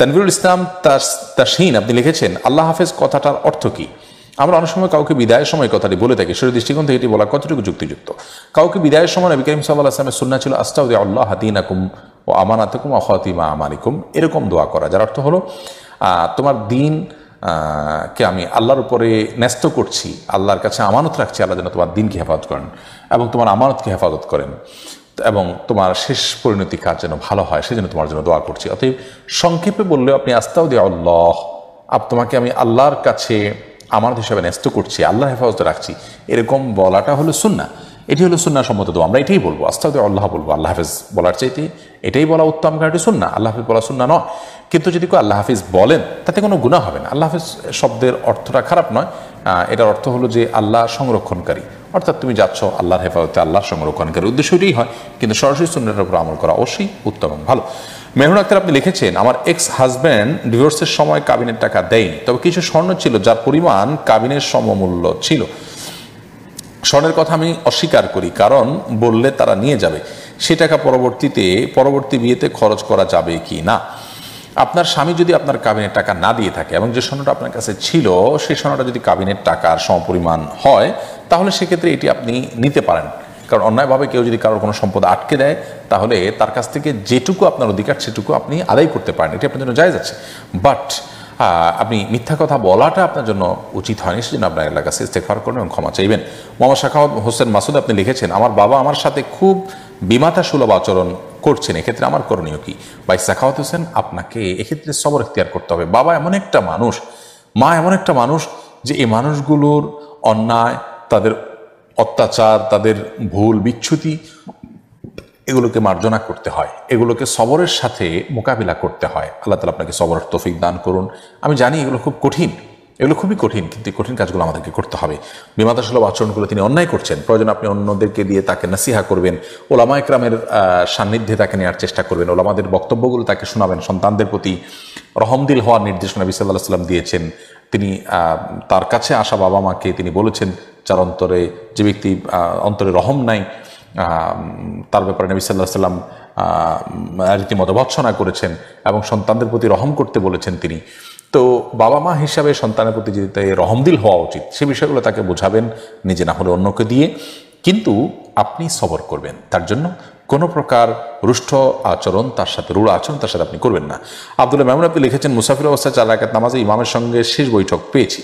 তানভিরুল ইসলাম তার তাসহীন আপনি লিখেছেন আল্লাহ হাফেজ কথাটার অর্থ কী আমরা অনেক সময় কাউকে বিদায়ের সময় কথাটি বলে থাকি শরীর দৃষ্টিকোণ থেকে এটি বলা কতটুকু যুক্তিযুক্ত কাউকে বিদায়ের সময় নবী করিম সাল্লাহ আসলামের সুন্না ছিল আস্তাউদ্দি আল্লাহ আকুম ও আমানাতুকুম অহতিমা আমানিকুম এরকম দোয়া করা যার অর্থ হলো তোমার দিন কে আমি আল্লাহর উপরে ন্যস্ত করছি আল্লাহর কাছে আমানত রাখছি আল্লাহ যেন তোমার দিনকে হেফাজত করেন এবং তোমার আমানতকে হেফাজত করেন এবং তোমার শেষ পরিণতি কাজ যেন ভালো হয় সেজন্য তোমার জন্য দোয়া করছি অতএব সংক্ষেপে বললেও আপনি আস্তাও দিয়ে আল্লাহ আপ তোমাকে আমি আল্লাহর কাছে আমার হিসাবে ন্যস্ত করছি আল্লাহ হেফাজতে রাখছি এরকম বলাটা হলো সুন্না এটি হলো সুন্না সম্মত দোয়া আমরা এটাই বলবো আস্তাও দিয়ে আল্লাহ বলবো আল্লাহ হাফেজ বলার চাইতে এটাই বলা উত্তম কারণ এটি সুন্না আল্লাহ হাফিজ বলা সুন্না নয় কিন্তু যদি কেউ আল্লাহ হাফিজ বলেন তাতে কোনো গুণা হবে না আল্লাহ হাফিজ শব্দের অর্থটা খারাপ নয় এটার অর্থ হলো যে আল্লাহ সংরক্ষণকারী অর্থাৎ তুমি যাচ্ছ আল্লাহর হেফাজতে আল্লাহ সংরক্ষণকারী উদ্দেশ্য এটাই হয় কিন্তু সরাসরি সুন্দরের উপর আমল করা অবশ্যই উত্তম ভালো মেহরুন আক্তার আপনি লিখেছেন আমার এক্স হাজব্যান্ড ডিভোর্সের সময় কাবিনের টাকা দেয়নি তবে কিছু স্বর্ণ ছিল যার পরিমাণ কাবিনের সমমূল্য ছিল স্বর্ণের কথা আমি অস্বীকার করি কারণ বললে তারা নিয়ে যাবে সে টাকা পরবর্তীতে পরবর্তী বিয়েতে খরচ করা যাবে কি না আপনার স্বামী যদি আপনার কাবিনের টাকা না দিয়ে থাকে এবং যে স্বর্ণটা আপনার কাছে ছিল সেই স্বর্ণটা যদি কাবিনের টাকার সমপরিমাণ হয় তাহলে সেক্ষেত্রে এটি আপনি নিতে পারেন কারণ অন্যায়ভাবে কেউ যদি কারোর কোনো সম্পদ আটকে দেয় তাহলে তার কাছ থেকে যেটুকু আপনার অধিকার সেটুকু আপনি আদায় করতে পারেন এটি আপনার জন্য যায় যাচ্ছে বাট আপনি মিথ্যা কথা বলাটা আপনার জন্য উচিত হয়নি সেজন্য আপনার এলাকার কাছে ইস্তেফার করেন এবং ক্ষমা চাইবেন মোহাম্মদ শাখা হোসেন মাসুদ আপনি লিখেছেন আমার বাবা আমার সাথে খুব বিমাতা সুলভ আচরণ করছেন এক্ষেত্রে আমার করণীয় কি ভাই সাখাওয়াত হোসেন আপনাকে এক্ষেত্রে সবর এখতিয়ার করতে হবে বাবা এমন একটা মানুষ মা এমন একটা মানুষ যে এই মানুষগুলোর অন্যায় তাদের অত্যাচার তাদের ভুল বিচ্ছুতি এগুলোকে মার্জনা করতে হয় এগুলোকে সবরের সাথে মোকাবিলা করতে হয় আল্লাহ তালা আপনাকে সবরের তফিক দান করুন আমি জানি এগুলো খুব কঠিন এগুলো খুবই কঠিন কিন্তু কঠিন কাজগুলো আমাদেরকে করতে হবে বিমাতা আচরণগুলো তিনি অন্যায় করছেন প্রয়োজন আপনি অন্যদেরকে দিয়ে তাকে নাসিহা করবেন ওলামা একরামের সান্নিধ্যে তাকে নেওয়ার চেষ্টা করবেন ওলামাদের বক্তব্যগুলো তাকে শোনাবেন সন্তানদের প্রতি রহমদিল হওয়ার নির্দেশনা নবী সাল্লাম দিয়েছেন তিনি তার কাছে আসা বাবা মাকে তিনি বলেছেন যার অন্তরে যে ব্যক্তি অন্তরে রহম নাই তার ব্যাপারে নবী সাল্লাহ সাল্লাম রীতিমতো ভৎসনা করেছেন এবং সন্তানদের প্রতি রহম করতে বলেছেন তিনি তো বাবা মা হিসাবে সন্তানের প্রতি যদি তাই রহমদিল হওয়া উচিত সে বিষয়গুলো তাকে বোঝাবেন নিজে না হলে অন্যকে দিয়ে কিন্তু আপনি সবর করবেন তার জন্য কোনো প্রকার রুষ্ট আচরণ তার সাথে রুড় আচরণ তার সাথে আপনি করবেন না আবদুল্লাহ মেমন আপনি লিখেছেন মুসাফির অবস্থায় চার রাখাত নামাজে ইমামের সঙ্গে শেষ বৈঠক পেয়েছি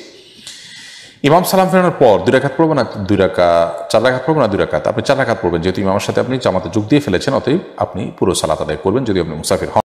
ইমাম সালাম ফেরানোর পর দুই রাখাত পড়বো না দুই রাখা চার রাখাত পড়বো না দুই রাখাত আপনি চার রাখাত পড়বেন যেহেতু ইমামের সাথে আপনি জামাতে যোগ দিয়ে ফেলেছেন অতএব আপনি পুরো সালাত আদায় করবেন যদি আপনি মুসাফির হন